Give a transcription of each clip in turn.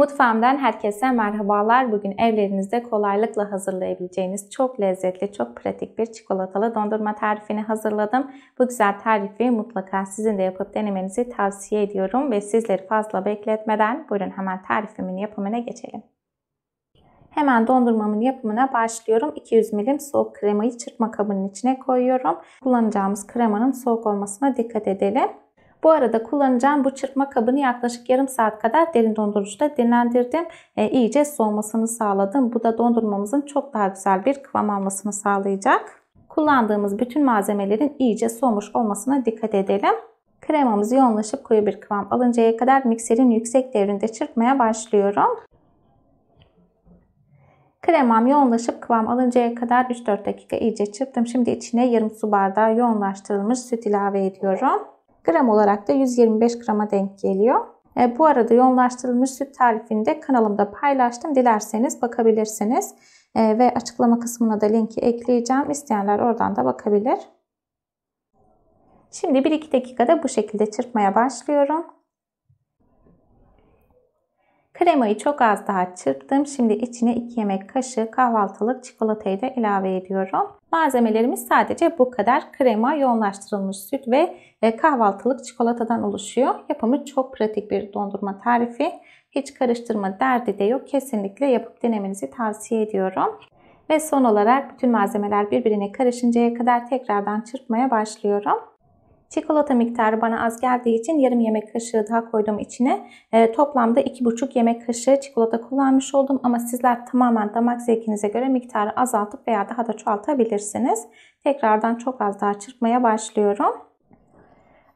Mutfağımdan herkese merhabalar. Bugün evlerinizde kolaylıkla hazırlayabileceğiniz çok lezzetli, çok pratik bir çikolatalı dondurma tarifini hazırladım. Bu güzel tarifi mutlaka sizin de yapıp denemenizi tavsiye ediyorum ve sizleri fazla bekletmeden buyurun hemen tarifimin yapımına geçelim. Hemen dondurmamın yapımına başlıyorum. 200 milim soğuk kremayı çırpma kabının içine koyuyorum. Kullanacağımız kremanın soğuk olmasına dikkat edelim. Bu arada kullanacağım bu çırpma kabını yaklaşık yarım saat kadar derin dondurucuda dinlendirdim. E, iyice soğumasını sağladım. Bu da dondurmamızın çok daha güzel bir kıvam almasını sağlayacak. Kullandığımız bütün malzemelerin iyice soğumuş olmasına dikkat edelim. Kremamız yoğunlaşıp koyu bir kıvam alıncaya kadar mikserin yüksek devrinde çırpmaya başlıyorum. Kremam yoğunlaşıp kıvam alıncaya kadar 3-4 dakika iyice çırptım. Şimdi içine yarım su bardağı yoğunlaştırılmış süt ilave ediyorum. Gram olarak da 125 grama denk geliyor. E, bu arada yoğunlaştırılmış süt tarifini de kanalımda paylaştım. Dilerseniz bakabilirsiniz. E, ve açıklama kısmına da linki ekleyeceğim. İsteyenler oradan da bakabilir. Şimdi 1-2 dakikada bu şekilde çırpmaya başlıyorum. Kremayı çok az daha çırptım. Şimdi içine 2 yemek kaşığı kahvaltılık çikolatayı da ilave ediyorum. Malzemelerimiz sadece bu kadar. Krema, yoğunlaştırılmış süt ve e, kahvaltılık çikolatadan oluşuyor. Yapımı çok pratik bir dondurma tarifi. Hiç karıştırma derdi de yok. Kesinlikle yapıp denemenizi tavsiye ediyorum. Ve son olarak bütün malzemeler birbirine karışıncaya kadar tekrardan çırpmaya başlıyorum. Çikolata miktarı bana az geldiği için yarım yemek kaşığı daha koydum içine. E, toplamda 2,5 yemek kaşığı çikolata kullanmış oldum. Ama sizler tamamen damak zevkinize göre miktarı azaltıp veya daha da çoğaltabilirsiniz. Tekrardan çok az daha çırpmaya başlıyorum.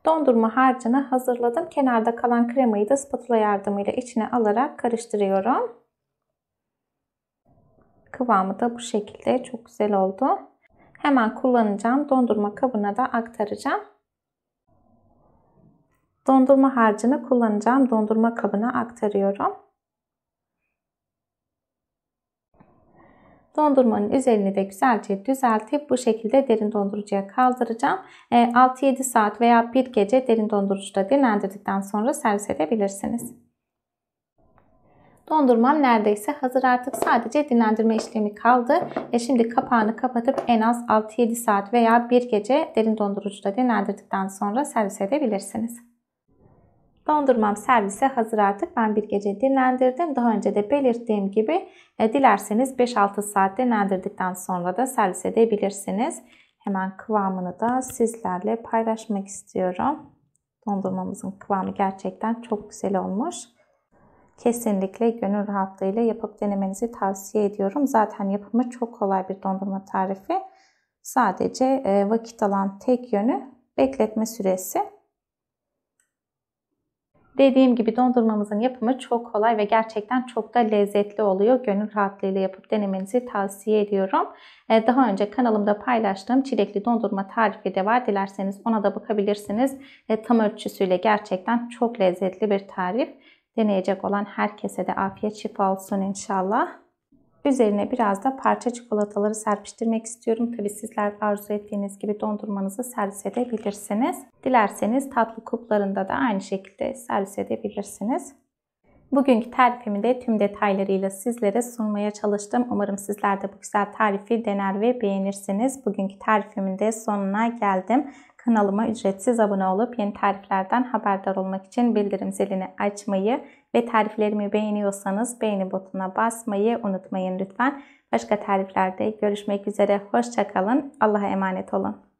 Dondurma harcını hazırladım. Kenarda kalan kremayı da spatula yardımıyla içine alarak karıştırıyorum. Kıvamı da bu şekilde çok güzel oldu. Hemen kullanacağım. Dondurma kabına da aktaracağım. Dondurma harcını kullanacağım dondurma kabına aktarıyorum. Dondurmanın üzerini de güzelce düzeltip bu şekilde derin dondurucuya kaldıracağım. 6-7 e, saat veya bir gece derin dondurucuda dinlendirdikten sonra servis edebilirsiniz. Dondurmam neredeyse hazır artık sadece dinlendirme işlemi kaldı. E şimdi kapağını kapatıp en az 6-7 saat veya bir gece derin dondurucuda dinlendirdikten sonra servis edebilirsiniz. Dondurmam servise hazır artık. Ben bir gece dinlendirdim. Daha önce de belirttiğim gibi e, dilerseniz 5-6 saat dinlendirdikten sonra da servis edebilirsiniz. Hemen kıvamını da sizlerle paylaşmak istiyorum. Dondurmamızın kıvamı gerçekten çok güzel olmuş. Kesinlikle gönül rahatlığıyla yapıp denemenizi tavsiye ediyorum. Zaten yapımı çok kolay bir dondurma tarifi. Sadece e, vakit alan tek yönü bekletme süresi. Dediğim gibi dondurmamızın yapımı çok kolay ve gerçekten çok da lezzetli oluyor. Gönül rahatlığıyla yapıp denemenizi tavsiye ediyorum. Ee, daha önce kanalımda paylaştığım çilekli dondurma tarifi de var. Dilerseniz ona da bakabilirsiniz. Tam ölçüsüyle gerçekten çok lezzetli bir tarif. Deneyecek olan herkese de afiyet şifa olsun inşallah. Üzerine biraz da parça çikolataları serpiştirmek istiyorum. Tabi sizler arzu ettiğiniz gibi dondurmanızı servis edebilirsiniz. Dilerseniz tatlı kuplarında da aynı şekilde servis edebilirsiniz. Bugünkü tarifimi de tüm detaylarıyla sizlere sunmaya çalıştım. Umarım sizler de bu güzel tarifi dener ve beğenirsiniz. Bugünkü tarifimin de sonuna geldim. Kanalıma ücretsiz abone olup yeni tariflerden haberdar olmak için bildirim zilini açmayı ve tariflerimi beğeniyorsanız beğeni butonuna basmayı unutmayın lütfen. Başka tariflerde görüşmek üzere. Hoşçakalın. Allah'a emanet olun.